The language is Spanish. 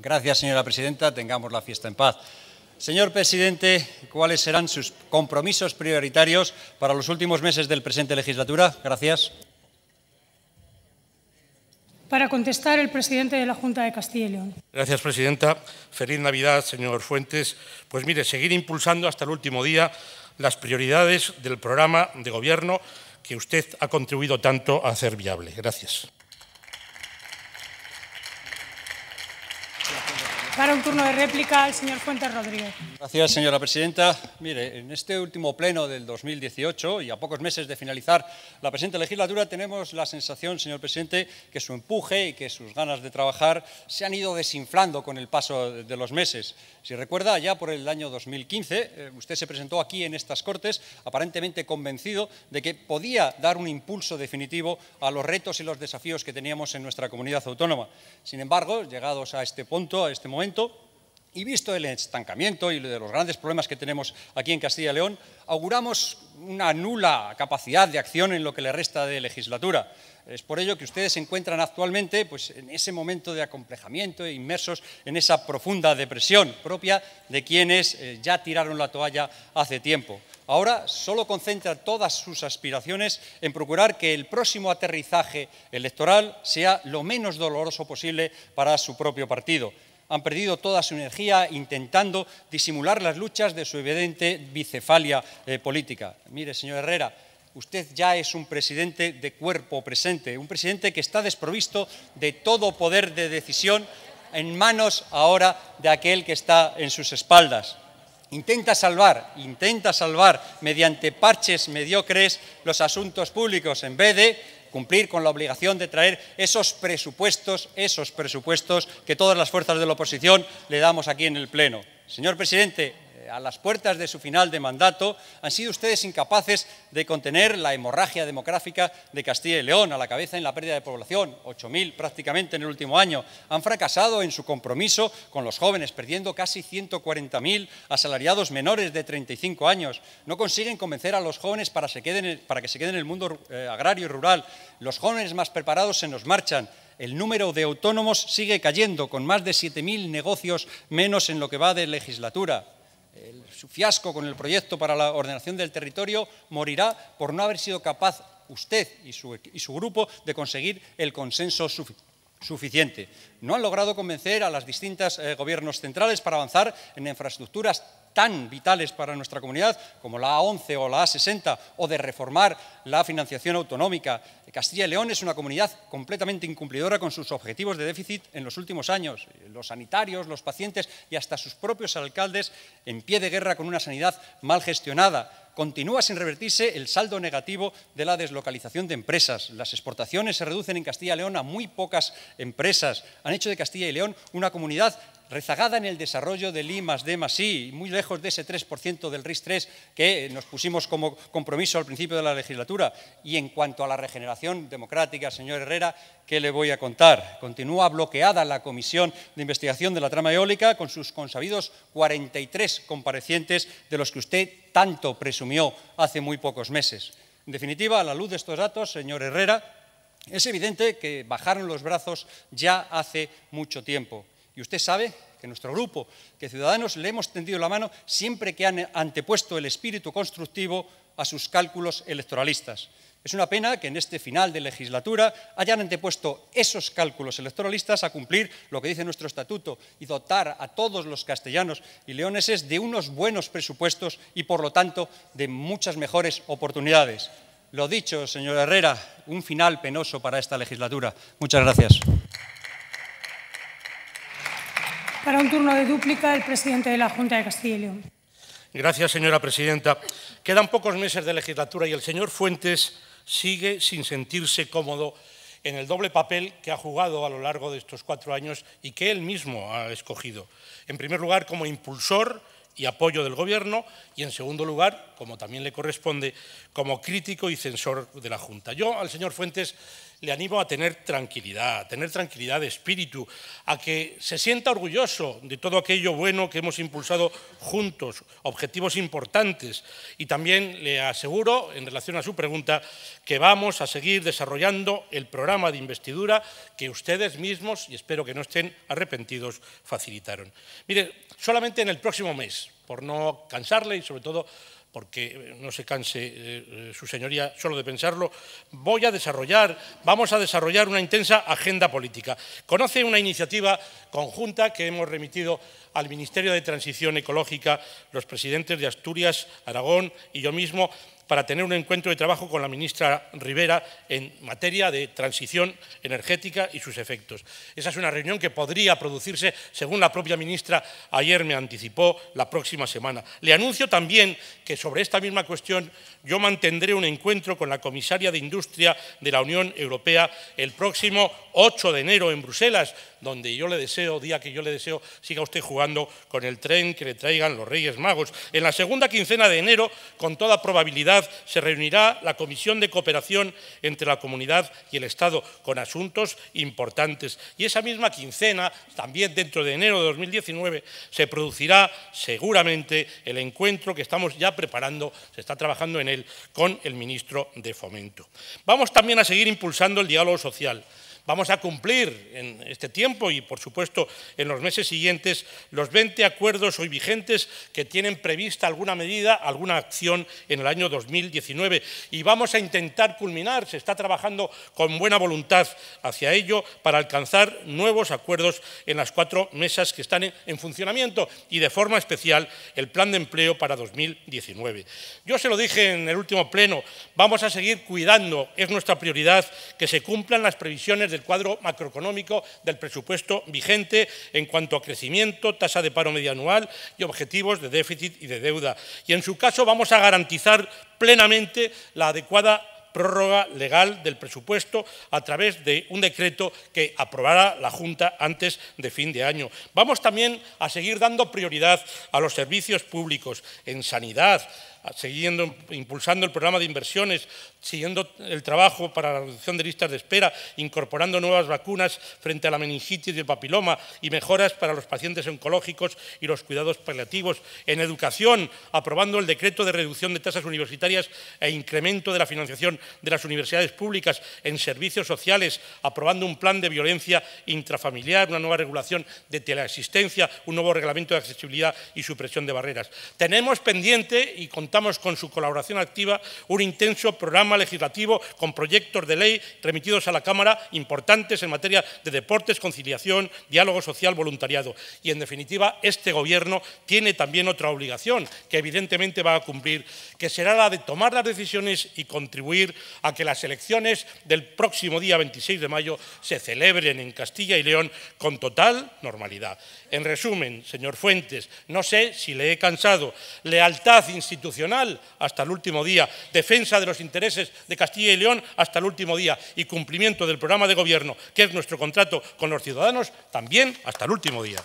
Gracias, señora presidenta. Tengamos la fiesta en paz. Señor presidente, ¿cuáles serán sus compromisos prioritarios para los últimos meses del presente legislatura? Gracias. Para contestar, el presidente de la Junta de Castilla y León. Gracias, presidenta. Feliz Navidad, señor Fuentes. Pues mire, seguir impulsando hasta el último día las prioridades del programa de gobierno que usted ha contribuido tanto a hacer viable. Gracias. Para un turno de réplica el señor Fuentes Rodríguez. Gracias, señora presidenta. Mire, en este último pleno del 2018 y a pocos meses de finalizar la presente legislatura, tenemos la sensación, señor presidente, que su empuje y que sus ganas de trabajar se han ido desinflando con el paso de los meses. Si recuerda, ya por el año 2015, eh, usted se presentó aquí en estas Cortes aparentemente convencido de que podía dar un impulso definitivo a los retos y los desafíos que teníamos en nuestra comunidad autónoma. Sin embargo, llegados a este punto, a este momento, y visto el estancamiento y de los grandes problemas que tenemos aquí en Castilla y León, auguramos una nula capacidad de acción en lo que le resta de legislatura. Es por ello que ustedes se encuentran actualmente pues, en ese momento de acomplejamiento e inmersos en esa profunda depresión propia de quienes eh, ya tiraron la toalla hace tiempo. Ahora solo concentra todas sus aspiraciones en procurar que el próximo aterrizaje electoral sea lo menos doloroso posible para su propio partido han perdido toda su energía intentando disimular las luchas de su evidente bicefalia eh, política. Mire, señor Herrera, usted ya es un presidente de cuerpo presente, un presidente que está desprovisto de todo poder de decisión en manos ahora de aquel que está en sus espaldas. Intenta salvar, intenta salvar mediante parches mediocres los asuntos públicos en vez de cumplir con la obligación de traer esos presupuestos, esos presupuestos que todas las fuerzas de la oposición le damos aquí en el Pleno. Señor presidente, eh, a las puertas de su final de mandato, han sido ustedes incapaces de contener la hemorragia demográfica de Castilla y León, a la cabeza en la pérdida de población, 8.000 prácticamente en el último año. Han fracasado en su compromiso con los jóvenes, perdiendo casi 140.000 asalariados menores de 35 años. No consiguen convencer a los jóvenes para, que se queden en el mundo eh, agrario y rural. Los jóvenes más preparados se nos marchan el número de autónomos sigue cayendo, con más de 7.000 negocios menos en lo que va de legislatura el, su fiasco con el proyecto para la ordenación del territorio, morirá por no haber sido capaz usted y su, grupo de conseguir el consenso suficiente No han logrado convencer a las distintas eh, gobiernos centrales para avanzar en infraestructuras tan vitales para nuestra comunidad como la A11 o la A60 o de reformar la financiación autonómica. Castilla y León es una comunidad completamente incumplidora con sus objetivos de déficit en los últimos años. Los sanitarios, los pacientes y hasta sus propios alcaldes en pie de guerra con una sanidad mal gestionada continúa sin revertirse el saldo negativo de la deslocalización de empresas. Las exportaciones se reducen en Castilla y León a muy pocas empresas. Han hecho de Castilla y León una comunidad rezagada en el desarrollo del I más D I, muy lejos de ese 3% del RIS-3 que nos pusimos como compromiso al principio de la legislatura. Y en cuanto a la regeneración democrática, señor Herrera, ¿qué le voy a contar? Continúa bloqueada la Comisión de Investigación de la Trama Eólica con sus consabidos 43 comparecientes de los que usted tanto presumió hace muy pocos meses. En definitiva, a la luz de estos datos, señor Herrera, es evidente que bajaron los brazos ya hace mucho tiempo. Y usted sabe que nuestro grupo, que Ciudadanos, le hemos tendido la mano siempre que han antepuesto el espíritu constructivo a sus cálculos electoralistas. Es una pena que en este final de legislatura hayan antepuesto esos cálculos electoralistas a cumplir lo que dice nuestro estatuto y dotar a todos los castellanos y leoneses de unos buenos presupuestos y, por lo tanto, de muchas mejores oportunidades. Lo dicho, señor Herrera, un final penoso para esta legislatura. Muchas gracias. Para un turno de dúplica, el presidente de la Junta de Castilla y León. Gracias, señora presidenta. Quedan pocos meses de legislatura y el señor Fuentes sigue sin sentirse cómodo en el doble papel que ha jugado a lo largo de estos cuatro años y que él mismo ha escogido. En primer lugar, como impulsor y apoyo del Gobierno y, en segundo lugar, como también le corresponde, como crítico y censor de la Junta. Yo al señor Fuentes le animo a tener tranquilidad, a tener tranquilidad de espíritu, a que se sienta orgulloso de todo aquello bueno que hemos impulsado juntos, objetivos importantes. Y también le aseguro, en relación a su pregunta, que vamos a seguir desarrollando el programa de investidura que ustedes mismos, y espero que no estén arrepentidos, facilitaron. Mire, solamente en el próximo mes por no cansarle y sobre todo porque eh, no se canse eh, eh, su señoría solo de pensarlo, voy a desarrollar, vamos a desarrollar una intensa agenda política. Conoce una iniciativa conjunta que hemos remitido al Ministerio de Transición Ecológica, los presidentes de Asturias, Aragón y yo mismo, para tener un encuentro de trabajo con la ministra Rivera en materia de transición energética y sus efectos. Esa es una reunión que podría producirse, según la propia ministra ayer me anticipó, la próxima semana. Le anuncio también que sobre esta misma cuestión yo mantendré un encuentro con la comisaria de Industria de la Unión Europea el próximo 8 de enero en Bruselas, donde yo le deseo, día que yo le deseo, siga usted jugando con el tren que le traigan los Reyes Magos. En la segunda quincena de enero, con toda probabilidad, se reunirá la Comisión de Cooperación entre la Comunidad y el Estado con asuntos importantes. Y esa misma quincena, también dentro de enero de 2019, se producirá seguramente el encuentro que estamos ya preparando, se está trabajando en él, con el ministro de Fomento. Vamos también a seguir impulsando el diálogo social. Vamos a cumplir en este tiempo y, por supuesto, en los meses siguientes los 20 acuerdos hoy vigentes que tienen prevista alguna medida, alguna acción en el año 2019. Y vamos a intentar culminar, se está trabajando con buena voluntad hacia ello, para alcanzar nuevos acuerdos en las cuatro mesas que están en, funcionamiento y, de forma especial, el plan de empleo para 2019. Yo se lo dije en el último pleno, vamos a seguir cuidando, es nuestra prioridad, que se cumplan las previsiones de del cuadro macroeconómico del presupuesto vigente en cuanto a crecimiento, tasa de paro anual y objetivos de déficit y de deuda. Y en su caso vamos a garantizar plenamente la adecuada prórroga legal del presupuesto a través de un decreto que aprobará la Junta antes de fin de año. Vamos también a seguir dando prioridad a los servicios públicos en sanidad, siguiendo, impulsando el programa de inversiones, siguiendo el trabajo para la reducción de listas de espera, incorporando nuevas vacunas frente a la meningitis y el papiloma y mejoras para los pacientes oncológicos y los cuidados paliativos, en educación, aprobando el decreto de reducción de tasas universitarias e incremento de la financiación de las universidades públicas, en servicios sociales, aprobando un plan de violencia intrafamiliar, una nueva regulación de teleasistencia, un nuevo reglamento de accesibilidad y supresión de barreras. Tenemos pendiente y contamos con su colaboración activa un intenso programa legislativo con proyectos de ley remitidos a la Cámara importantes en materia de deportes, conciliación, diálogo social, voluntariado. Y, en definitiva, este Gobierno tiene también otra obligación que evidentemente va a cumplir, que será la de tomar las decisiones y contribuir a que las elecciones del próximo día 26 de mayo se celebren en Castilla y León con total normalidad. En resumen, señor Fuentes, no sé si le he cansado, lealtad institucional hasta el último día, defensa de los intereses de Castilla y León hasta el último día y cumplimiento del programa de gobierno, que es nuestro contrato con los ciudadanos, también hasta el último día.